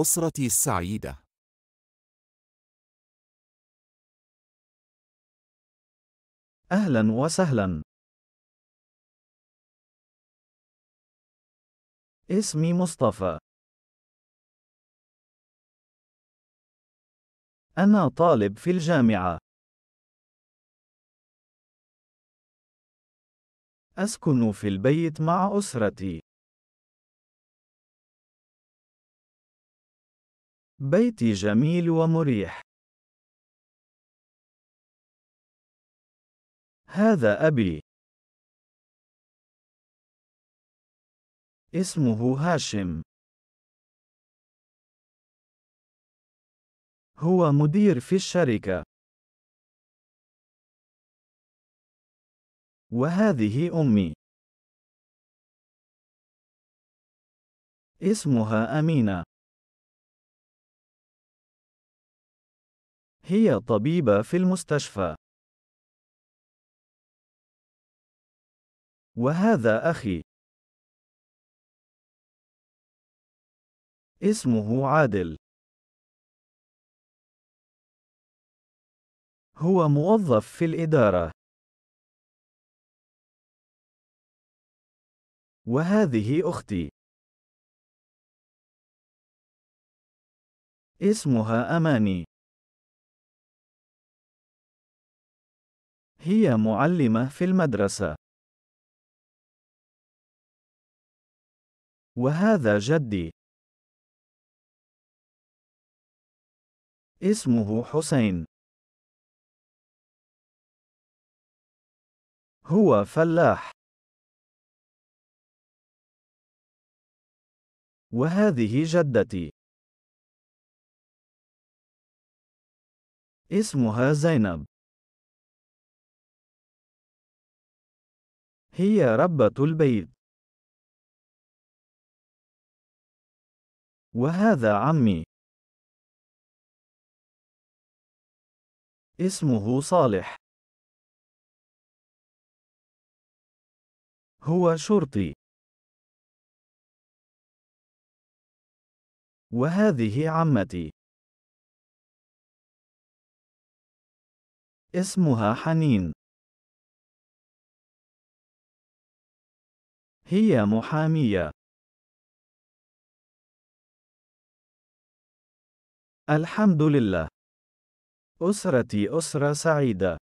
أسرتي السعيدة أهلا وسهلا اسمي مصطفى أنا طالب في الجامعة أسكن في البيت مع أسرتي بيتي جميل ومريح. هذا أبي. اسمه هاشم. هو مدير في الشركة. وهذه أمي. اسمها أمينة. هي طبيبة في المستشفى. وهذا أخي. اسمه عادل. هو موظف في الإدارة. وهذه أختي. اسمها أماني. هي معلمة في المدرسة. وهذا جدي. اسمه حسين. هو فلاح. وهذه جدتي. اسمها زينب. هي ربة البيت. وهذا عمي. اسمه صالح. هو شرطي. وهذه عمتي. اسمها حنين. هي محامية. الحمد لله. أسرتي أسرة سعيدة.